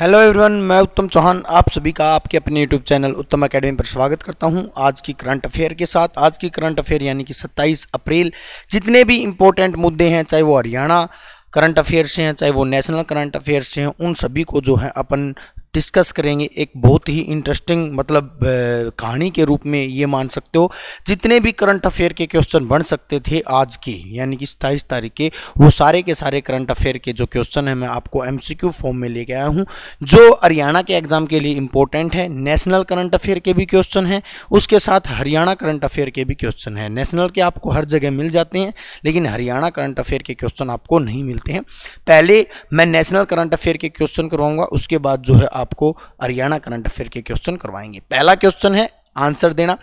hello everyone मैं उत्तम चौहान आप सभी का आपके अपने यूट्यूब चैनल उत्तम एकेडमी पर स्वागत करता हूं आज की करंट अफेयर के साथ आज की करंट अफेयर यानी कि 27 अप्रैल जितने भी इंपॉर्टेंट मुद्दे हैं चाहे वो हरियाणा करंट अफेयर से हैं चाहे वो नेशनल करंट अफेयर से हैं उन सभी को जो है अपन डिस्कस करेंगे एक बहुत ही इंटरेस्टिंग मतलब कहानी के रूप में ये मान सकते हो जितने भी करंट अफेयर के क्वेश्चन बन सकते थे आज की यानी कि सत्ताईस तारीख के वो सारे के सारे करंट अफेयर के जो क्वेश्चन है मैं आपको एमसीक्यू फॉर्म में लेके आया हूँ जो हरियाणा के एग्जाम के लिए इंपॉर्टेंट है नेशनल करंट अफेयर के भी क्वेश्चन हैं उसके साथ हरियाणा करंट अफेयर के भी क्वेश्चन हैं नेशनल के आपको हर जगह मिल जाते हैं लेकिन हरियाणा करंट अफेयर के क्वेश्चन आपको नहीं मिलते हैं पहले मैं नेशनल करंट अफेयर के क्वेश्चन करवाऊंगा उसके बाद जो है आपको हरियाणा करंट अफेयर के क्वेश्चन करवाएंगे पहला क्वेश्चन है आंसर देना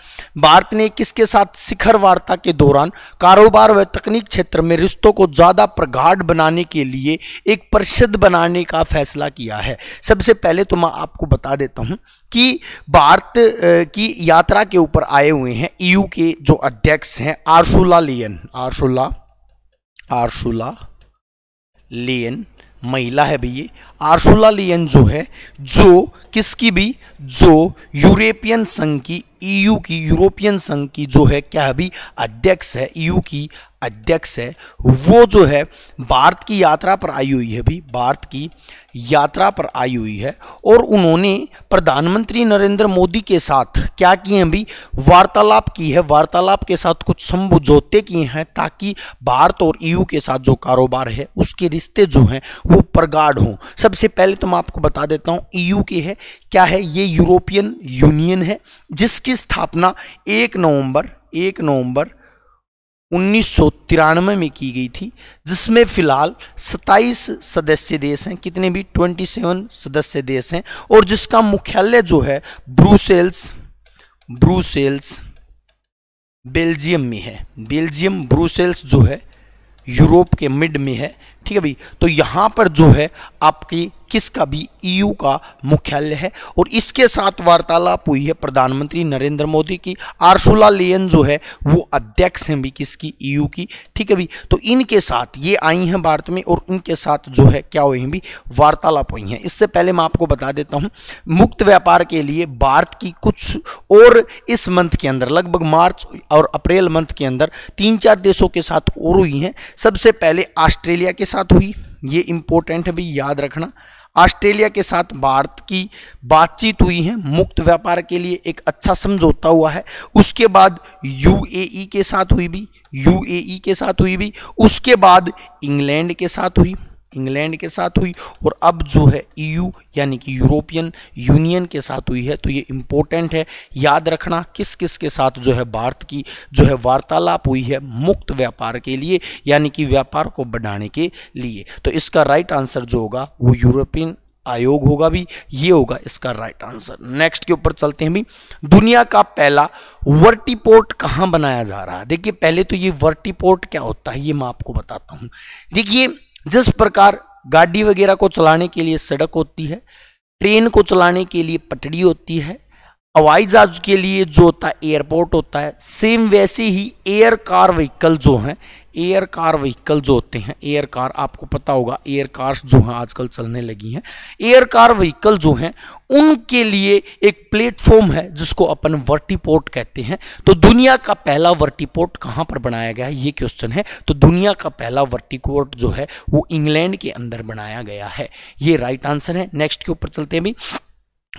भारत ने किसके साथ शिखर वार्ता के दौरान कारोबार व तकनीक क्षेत्र में रिश्तों को ज़्यादा प्रगाढ़ बनाने के लिए एक परिषद बनाने का फैसला किया है सबसे पहले तो मैं आपको बता देता हूं कि भारत की यात्रा के ऊपर आए हुए हैं ईयू e के जो अध्यक्ष हैं आर्शुला लियन आर्शुला आर्शुला लियन महिला है भैया आर्सुला लियन जो है जो किसकी भी जो यूरोपियन संघ की ईयू की यूरोपियन संघ की जो है क्या अभी अध्यक्ष है ईयू की अध्यक्ष है वो जो है भारत की यात्रा पर आई हुई है अभी भारत की यात्रा पर आई हुई है और उन्होंने प्रधानमंत्री नरेंद्र मोदी के साथ क्या किए अभी वार्तालाप की है वार्तालाप के साथ कुछ समझौते किए हैं ताकि भारत और ईयू के साथ जो कारोबार है उसके रिश्ते जो हैं वो प्रगाढ़ हों सबसे पहले तो मैं आपको बता देता हूँ ई के है क्या है ये यूरोपियन यूनियन है जिसके इसकी स्थापना एक नवंबर एक नवंबर उन्नीस में की गई थी जिसमें फिलहाल 27 सदस्य देश हैं कितने भी 27 सदस्य देश हैं और जिसका मुख्यालय जो है ब्रूसेल्स ब्रूसेल्स बेल्जियम में है बेल्जियम ब्रूसेल्स जो है यूरोप के मिड में है ठीक है भाई तो यहां पर जो है आपकी किसका भी ईयू e का मुख्यालय है और इसके साथ वार्तालाप हुई है प्रधानमंत्री नरेंद्र मोदी की आर्सुला लियन जो है वो अध्यक्ष हैं भी किसकी ईयू e की ठीक है भी तो इनके साथ ये आई हैं भारत में और इनके साथ जो है क्या हुई हैं भी वार्तालाप हुई हैं इससे पहले मैं आपको बता देता हूँ मुक्त व्यापार के लिए भारत की कुछ और इस मंथ के अंदर लगभग मार्च और अप्रैल मंथ के अंदर तीन चार देशों के साथ और हुई हैं सबसे पहले ऑस्ट्रेलिया के साथ साथ हुई ये इम्पोर्टेंट है भी याद रखना ऑस्ट्रेलिया के साथ भारत की बातचीत हुई है मुक्त व्यापार के लिए एक अच्छा समझौता हुआ है उसके बाद यूएई e के साथ हुई भी यूएई e के साथ हुई भी उसके बाद इंग्लैंड के साथ हुई इंग्लैंड के साथ हुई और अब जो है ईयू e यानी कि यूरोपियन यूनियन के साथ हुई है तो ये इम्पोर्टेंट है याद रखना किस किस के साथ जो है भारत की जो है वार्तालाप हुई है मुक्त व्यापार के लिए यानी कि व्यापार को बढ़ाने के लिए तो इसका राइट आंसर जो होगा वो यूरोपियन आयोग होगा भी ये होगा इसका राइट आंसर नेक्स्ट के ऊपर चलते हैं भी दुनिया का पहला वर्टीपोर्ट कहाँ बनाया जा रहा है देखिए पहले तो ये वर्टीपोर्ट क्या होता है ये मैं आपको बताता हूँ देखिए जिस प्रकार गाड़ी वगैरह को चलाने के लिए सड़क होती है ट्रेन को चलाने के लिए पटड़ी होती है हवाई जहाज के लिए जो होता है एयरपोर्ट होता है सेम वैसे ही एयर कार व्हीकल जो हैं एयर कार व्हीकल जो होते हैं एयर कार आपको पता होगा एयर कार्स जो हैं आजकल चलने लगी हैं एयर कार व्हीकल जो हैं उनके लिए एक प्लेटफॉर्म है जिसको अपन वर्टीपोर्ट कहते हैं तो दुनिया का पहला वर्टीपोर्ट कहाँ पर बनाया गया है ये क्वेश्चन है तो दुनिया का पहला वर्टीपोर्ट जो है वो इंग्लैंड के अंदर बनाया गया है ये राइट आंसर है नेक्स्ट के ऊपर चलते हैं भाई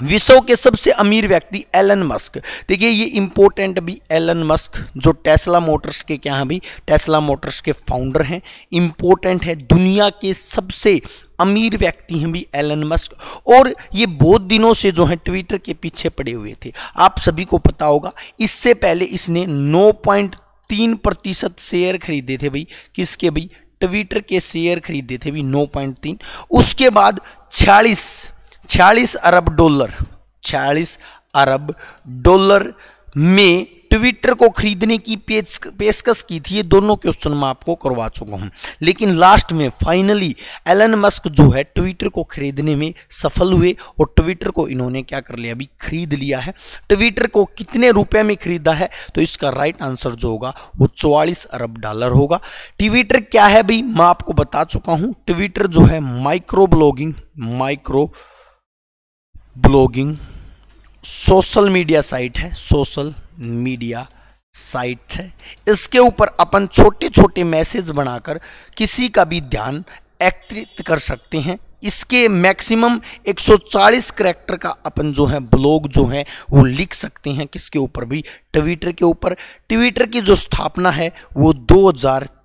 विश्व के सबसे अमीर व्यक्ति एलन मस्क देखिए ये इंपॉर्टेंट भी एलन मस्क जो टेस्ला मोटर्स के क्या हैं भाई टेस्ला मोटर्स के फाउंडर हैं इंपॉर्टेंट है दुनिया के सबसे अमीर व्यक्ति हैं भी एलन मस्क और ये बहुत दिनों से जो है ट्विटर के पीछे पड़े हुए थे आप सभी को पता होगा इससे पहले इसने नौ पॉइंट तीन प्रतिशत शेयर खरीदे थे भाई किसके भाई ट्विटर के शेयर खरीदे थे भाई नौ पॉइंट तीन उसके बाद छियालीस छियालीस अरब डॉलर छियालीस अरब डॉलर में ट्विटर को खरीदने की पेश पेशकश की थी ये दोनों क्वेश्चन मैं आपको करवा चुका हूँ लेकिन लास्ट में फाइनली एलन मस्क जो है ट्विटर को खरीदने में सफल हुए और ट्विटर को इन्होंने क्या कर लिया अभी खरीद लिया है ट्विटर को कितने रुपए में खरीदा है तो इसका राइट आंसर जो होगा वो चौवालीस अरब डॉलर होगा ट्विटर क्या है भाई मैं आपको बता चुका हूँ ट्विटर जो है micro blogging micro blogging social media site है सोशल मीडिया साइट है इसके ऊपर अपन छोटे छोटे मैसेज बनाकर किसी का भी ध्यान एकत्रित कर सकते हैं इसके मैक्सिमम 140 करैक्टर का अपन जो है ब्लॉग जो है वो लिख सकते हैं किसके ऊपर भी ट्विटर के ऊपर ट्विटर की जो स्थापना है वो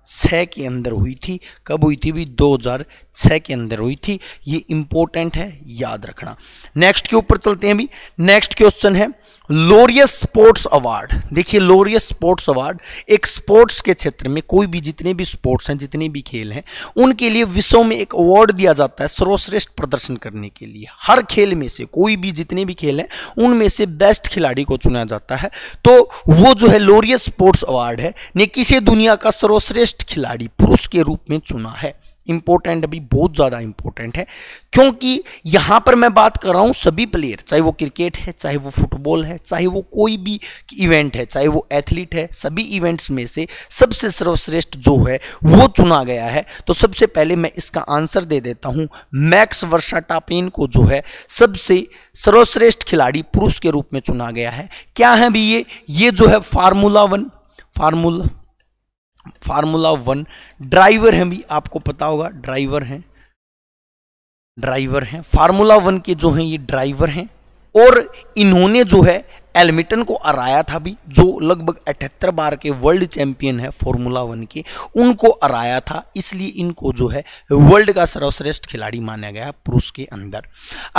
2006 के अंदर हुई थी कब हुई थी भी 2006 के अंदर हुई थी ये इंपॉर्टेंट है याद रखना नेक्स्ट के ऊपर चलते हैं भी नेक्स्ट क्वेश्चन है लोरियस स्पोर्ट्स अवार्ड देखिए लोरियस स्पोर्ट्स अवार्ड एक स्पोर्ट्स के क्षेत्र में कोई भी जितने भी स्पोर्ट्स हैं जितने भी खेल हैं उनके लिए विश्व में एक अवार्ड दिया जाता है सर्वश्रेष्ठ प्रदर्शन करने के लिए हर खेल में से कोई भी जितने भी खेल हैं उनमें से बेस्ट खिलाड़ी को चुना जाता है तो वो जो है लोरियस स्पोर्ट्स अवार्ड है ने किसे दुनिया का सर्वश्रेष्ठ खिलाड़ी पुरुष के रूप में चुना है इम्पोर्टेंट अभी बहुत ज़्यादा इम्पोर्टेंट है क्योंकि यहाँ पर मैं बात कर रहा हूँ सभी प्लेयर चाहे वो क्रिकेट है चाहे वो फुटबॉल है चाहे वो कोई भी इवेंट है चाहे वो एथलीट है सभी इवेंट्स में से सबसे सर्वश्रेष्ठ जो है वो चुना गया है तो सबसे पहले मैं इसका आंसर दे देता हूँ मैक्स वर्षा टापेन को जो है सबसे सर्वश्रेष्ठ खिलाड़ी पुरुष के रूप में चुना गया है क्या है भी ये ये जो है formula one formula formula one driver हैं भी आपको पता होगा ड्राइवर हैं ड्राइवर हैं फार्मूला वन के जो हैं ये ड्राइवर हैं और इन्होंने जो है एलमिटन को हराया था भी जो लगभग अठहत्तर बार के वर्ल्ड चैंपियन है फॉर्मूला वन के उनको हराया था इसलिए इनको जो है वर्ल्ड का सर्वश्रेष्ठ खिलाड़ी माना गया पुरुष के अंदर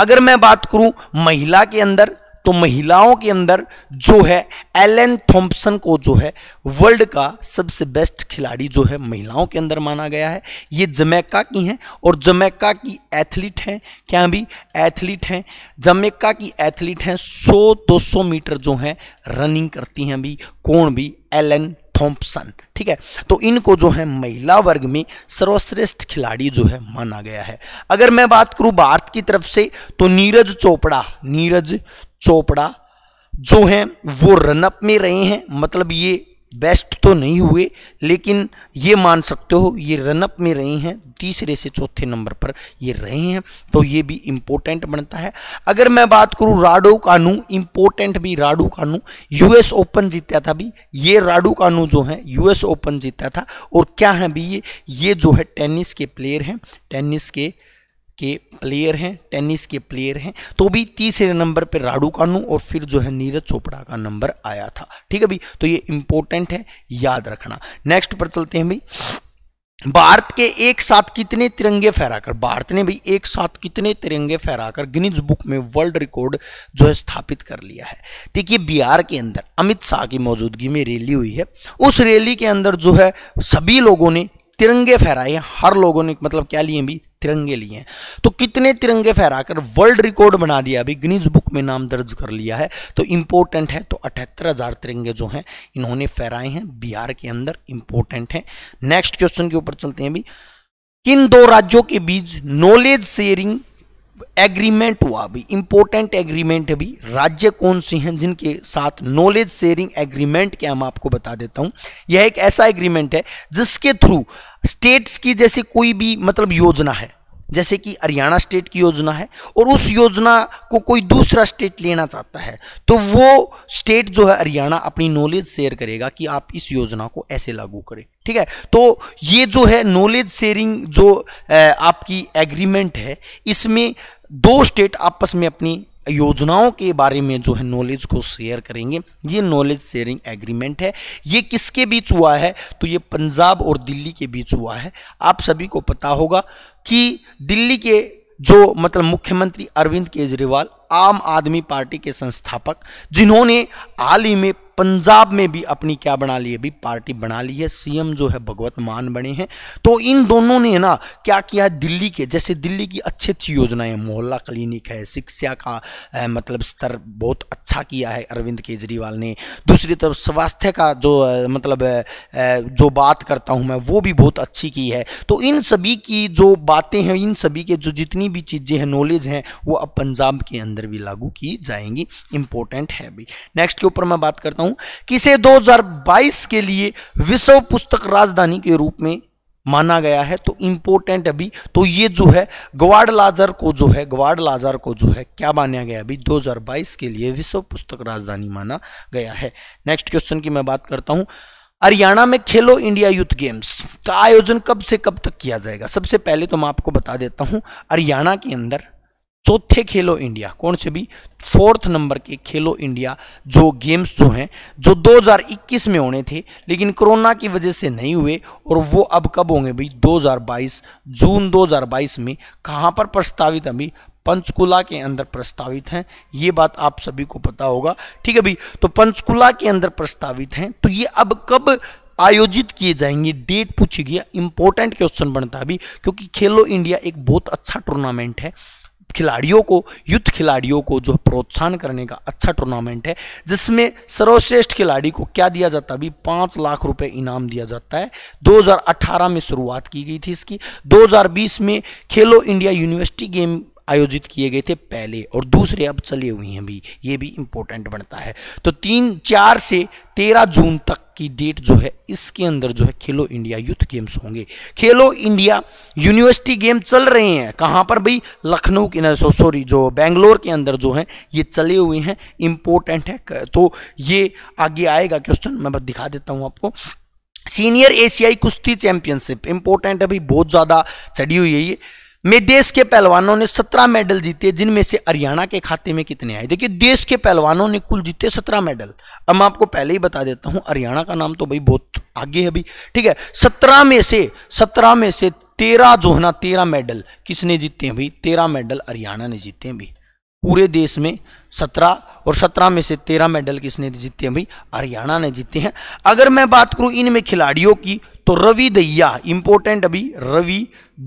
अगर मैं बात करूं महिला के अंदर तो महिलाओं के अंदर जो है एलन थॉम्पसन को जो है वर्ल्ड का सबसे बेस्ट खिलाड़ी जो है महिलाओं के अंदर माना गया है ये जमैका की हैं और जमैका की एथलीट हैं क्या भी एथलीट हैं जमैका की एथलीट हैं 100-200 मीटर जो हैं रनिंग करती हैं अभी कौन भी एलन थॉम्पसन ठीक है तो इनको जो है महिला वर्ग में सर्वश्रेष्ठ खिलाड़ी जो है माना गया है अगर मैं बात करूं भारत की तरफ से तो नीरज चोपड़ा नीरज चोपड़ा जो हैं वो रनअप में रहे हैं मतलब ये बेस्ट तो नहीं हुए लेकिन ये मान सकते हो ये रनअप में रहे हैं तीसरे से चौथे नंबर पर ये रहे हैं तो ये भी इम्पोर्टेंट बनता है अगर मैं बात करूँ राडो कानू इम्पोर्टेंट भी राडू कानू यूएस ओपन जीता था भी ये राडू कानू जो है यूएस ओपन जीता था और क्या है भी ये ये जो है टेनिस के प्लेयर हैं टेनिस के के प्लेयर हैं टेनिस के प्लेयर हैं तो भी तीसरे नंबर पर राडू कानू और फिर जो है नीरज चोपड़ा का नंबर आया था ठीक है भाई तो ये इंपॉर्टेंट है याद रखना नेक्स्ट पर चलते हैं भाई भारत के एक साथ कितने तिरंगे फहराकर भारत ने भी एक साथ कितने तिरंगे फहराकर गिनीज बुक में वर्ल्ड रिकॉर्ड जो है स्थापित कर लिया है देखिए बिहार के अंदर अमित शाह की मौजूदगी में रैली हुई है उस रैली के अंदर जो है सभी लोगों ने तिरंगे फहराए हर लोगों ने मतलब क्या लिए भी तिरंगे लिए हैं तो कितने तिरंगे फहराकर वर्ल्ड रिकॉर्ड बना दिया अभी गिनीज बुक में नाम दर्ज कर लिया है तो इम्पोर्टेंट है तो अठहत्तर हज़ार तिरंगे जो हैं इन्होंने फहराए हैं बिहार के अंदर इम्पोर्टेंट है नेक्स्ट क्वेश्चन के ऊपर चलते हैं अभी किन दो राज्यों के बीच नॉलेज शेयरिंग एग्रीमेंट हुआ अभी इंपॉर्टेंट एग्रीमेंट अभी राज्य कौन से हैं जिनके साथ नॉलेज शेयरिंग एग्रीमेंट क्या मैं आपको बता देता हूं यह एक ऐसा एग्रीमेंट है जिसके थ्रू स्टेट्स की जैसे कोई भी मतलब योजना है जैसे कि हरियाणा स्टेट की योजना है और उस योजना को कोई दूसरा स्टेट लेना चाहता है तो वो स्टेट जो है हरियाणा अपनी नॉलेज शेयर करेगा कि आप इस योजना को ऐसे लागू करें ठीक है तो ये जो है नॉलेज शेयरिंग जो आपकी एग्रीमेंट है इसमें दो स्टेट आपस में अपनी योजनाओं के बारे में जो है नॉलेज को शेयर करेंगे ये नॉलेज शेयरिंग एग्रीमेंट है ये किसके बीच हुआ है तो ये पंजाब और दिल्ली के बीच हुआ है आप सभी को पता होगा कि दिल्ली के जो मतलब मुख्यमंत्री अरविंद केजरीवाल आम आदमी पार्टी के संस्थापक जिन्होंने हाल ही में पंजाब में भी अपनी क्या बना ली है भी पार्टी बना ली है सीएम जो है भगवत मान बने हैं तो इन दोनों ने ना क्या किया दिल्ली के जैसे दिल्ली की अच्छी अच्छी योजनाएं मोहल्ला क्लिनिक है शिक्षा का है, मतलब स्तर बहुत अच्छा किया है अरविंद केजरीवाल ने दूसरी तरफ स्वास्थ्य का जो मतलब जो बात करता हूँ मैं वो भी बहुत अच्छी की है तो इन सभी की जो बातें हैं इन सभी के जो जितनी भी चीज़ें हैं नॉलेज हैं वो अब पंजाब के अंदर भी लागू की जाएंगी इंपॉर्टेंट है भी नेक्स्ट के ऊपर मैं बात करता हूँ हूं कि इसे 2022 के लिए विश्व पुस्तक राजधानी के रूप में माना गया है तो इम्पोर्टेंट अभी तो ये जो है ग्वाड लाजर को जो है ग्वाड लाजर को जो है क्या माना गया अभी 2022 के लिए विश्व पुस्तक राजधानी माना गया है नेक्स्ट क्वेश्चन की मैं बात करता हूं हरियाणा में खेलो इंडिया यूथ गेम्स का आयोजन कब से कब तक किया जाएगा सबसे पहले तो मैं आपको बता देता हूं हरियाणा के अंदर चौथे खेलो इंडिया कौन से भी फोर्थ नंबर के खेलो इंडिया जो गेम्स जो हैं जो 2021 में होने थे लेकिन कोरोना की वजह से नहीं हुए और वो अब कब होंगे भाई 2022 जून 2022 में कहाँ पर प्रस्तावित अभी पंचकुला के अंदर प्रस्तावित हैं ये बात आप सभी को पता होगा ठीक है भाई तो पंचकुला के अंदर प्रस्तावित हैं तो ये अब कब आयोजित किए जाएंगे डेट पूछी गया इंपॉर्टेंट क्वेश्चन बनता है अभी क्योंकि खेलो इंडिया एक बहुत अच्छा टूर्नामेंट है खिलाड़ियों को युद्ध खिलाड़ियों को जो प्रोत्साहन करने का अच्छा टूर्नामेंट है जिसमें सर्वश्रेष्ठ खिलाड़ी को क्या दिया जाता है अभी पाँच लाख रुपए इनाम दिया जाता है 2018 में शुरुआत की गई थी इसकी 2020 में खेलो इंडिया यूनिवर्सिटी गेम आयोजित किए गए थे पहले और दूसरे अब चले हुए हैं भी ये भी इम्पोर्टेंट बनता है तो तीन चार से तेरह जून तक की डेट जो है इसके अंदर जो है खेलो इंडिया यूथ गेम्स होंगे खेलो इंडिया यूनिवर्सिटी गेम चल रहे हैं कहाँ पर भाई लखनऊ के सो सॉरी जो बेंगलोर के अंदर जो है ये चले हुए हैं इम्पोर्टेंट है तो ये आगे आएगा क्वेश्चन मैं दिखा देता हूँ आपको सीनियर एशियाई कुश्ती चैंपियनशिप इंपॉर्टेंट अभी बहुत ज़्यादा चढ़ी हुई है ये में देश के पहलवानों ने सत्रह मेडल जीते जिनमें से हरियाणा के खाते में कितने आए देखिए देश के पहलवानों ने कुल जीते सत्रह मेडल अब मैं आपको पहले ही बता देता हूँ हरियाणा का नाम तो भाई बहुत आगे है अभी ठीक है सत्रह में से सत्रह में से तेरह जो है ना तेरह मेडल किसने जीते हैं भाई तेरह मेडल हरियाणा ने जीते हैं भाई पूरे देश में सत्रह और सत्रह में से तेरह मेडल किसने जीते हैं भाई हरियाणा ने जीते हैं अगर मैं बात करूं इनमें खिलाड़ियों की तो रवि दैया इंपॉर्टेंट अभी रवि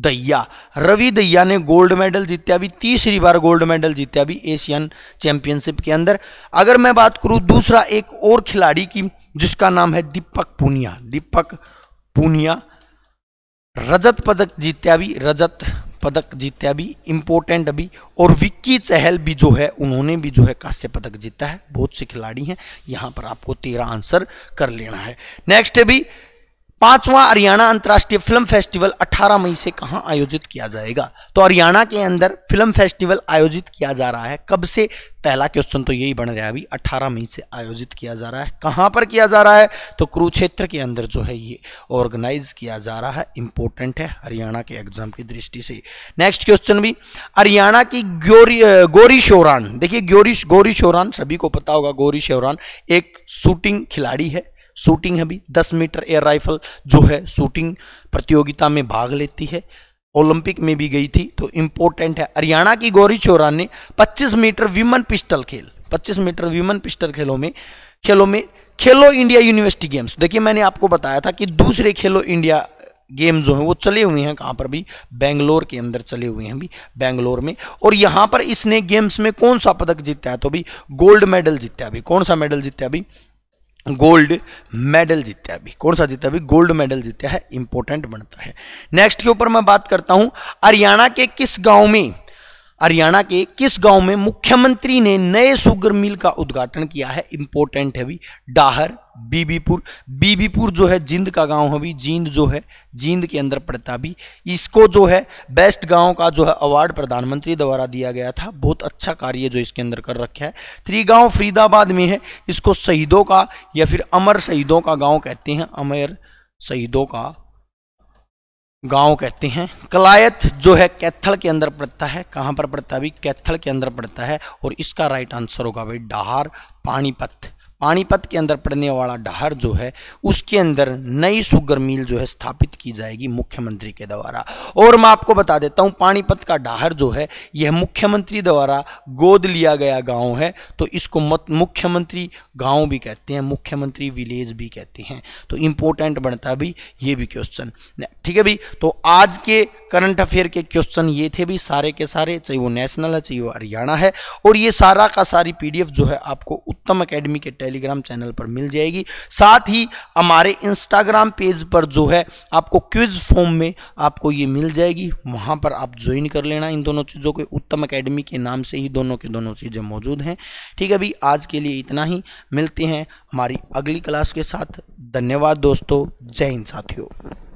दैया रवि दैया ने गोल्ड मेडल जीते अभी तीसरी बार गोल्ड मेडल जीते अभी एशियन चैंपियनशिप के अंदर अगर मैं बात करूं दूसरा एक और खिलाड़ी की जिसका नाम है दीपक पूनिया दीपक पूनिया रजत पदक जीते अभी रजत पदक जीता भी इम्पोर्टेंट अभी और विक्की चहल भी जो है उन्होंने भी जो है कांस्य पदक जीता है बहुत से खिलाड़ी हैं यहाँ पर आपको तेरह आंसर कर लेना है नेक्स्ट अभी पांचवा हरियाणा अंतर्राष्ट्रीय फिल्म फेस्टिवल 18 मई से कहां आयोजित किया जाएगा तो हरियाणा के अंदर फिल्म फेस्टिवल आयोजित किया जा रहा है कब से पहला क्वेश्चन तो यही बन रहा है अभी 18 मई से आयोजित किया जा रहा है कहां पर किया जा रहा है तो कुरुक्षेत्र के अंदर जो है ये ऑर्गेनाइज किया जा रहा है इंपॉर्टेंट है हरियाणा के एग्जाम की दृष्टि से नेक्स्ट क्वेश्चन भी हरियाणा की गोरी शोरान देखिए ग्योरी गोरी शोरान सभी को पता होगा गौरी शोरान एक शूटिंग खिलाड़ी है शूटिंग है भी दस मीटर एयर राइफल जो है शूटिंग प्रतियोगिता में भाग लेती है ओलंपिक में भी गई थी तो इम्पोर्टेंट है हरियाणा की गौरी चोरा ने 25 मीटर विमन पिस्टल खेल 25 मीटर विमन पिस्टल खेलों में खेलों में खेलो इंडिया यूनिवर्सिटी गेम्स देखिए मैंने आपको बताया था कि दूसरे खेलो इंडिया गेम जो हैं वो चले हुए हैं कहाँ पर भी बेंगलोर के अंदर चले हुए हैं भी बेंगलोर में और यहाँ पर इसने गेम्स में कौन सा पदक जीता है तो भी गोल्ड मेडल जीता है अभी कौन सा मेडल जीता है अभी गोल्ड मेडल जीतता है अभी कौन सा जीता अभी गोल्ड मेडल जीत्या है इंपॉर्टेंट बनता है नेक्स्ट के ऊपर मैं बात करता हूं हरियाणा के किस गांव में हरियाणा के किस गांव में मुख्यमंत्री ने नए शुगर मिल का उद्घाटन किया है इंपॉर्टेंट है भी डाहर बीबीपुर बीबीपुर जो है जिंद का गांव है भी जींद जो है जींद के अंदर पड़ता भी इसको जो है बेस्ट गांव का जो है अवार्ड प्रधानमंत्री द्वारा दिया गया था बहुत अच्छा कार्य जो इसके अंदर कर रखा है त्रिगांव फरीदाबाद में है इसको शहीदों का या फिर अमर शहीदों का गाँव कहते हैं अमर शहीदों का गांव कहते हैं कलायत जो है कैथल के अंदर पड़ता है कहाँ पर पड़ता है भी कैथल के अंदर पड़ता है और इसका राइट आंसर होगा भाई डहार पानीपत पानीपत के अंदर पड़ने वाला डहर जो है उसके अंदर नई शुगर मिल जो है स्थापित की जाएगी मुख्यमंत्री के द्वारा और मैं आपको बता देता हूँ पानीपत का डहर जो है यह मुख्यमंत्री द्वारा गोद लिया गया गाँव है तो इसको मुख्यमंत्री गाँव भी कहते हैं मुख्यमंत्री विलेज भी कहते हैं तो इम्पोर्टेंट बनता भी ये भी क्वेश्चन ठीक है भाई तो आज के करंट अफेयर के क्वेश्चन ये थे भी सारे के सारे चाहे वो नेशनल है चाहे वो हरियाणा है और ये सारा का सारी पी जो है आपको उत्तम अकेडमी के टेलीग्राम चैनल पर मिल जाएगी साथ ही हमारे इंस्टाग्राम पेज पर जो है आपको क्विज फॉर्म में आपको ये मिल जाएगी वहाँ पर आप ज्वाइन कर लेना इन दोनों चीज़ों के उत्तम अकेडमी के नाम से ही दोनों के दोनों चीज़ें मौजूद हैं ठीक है अभी आज के लिए इतना ही मिलते हैं हमारी अगली क्लास के साथ धन्यवाद दोस्तों जय हिंद साथियों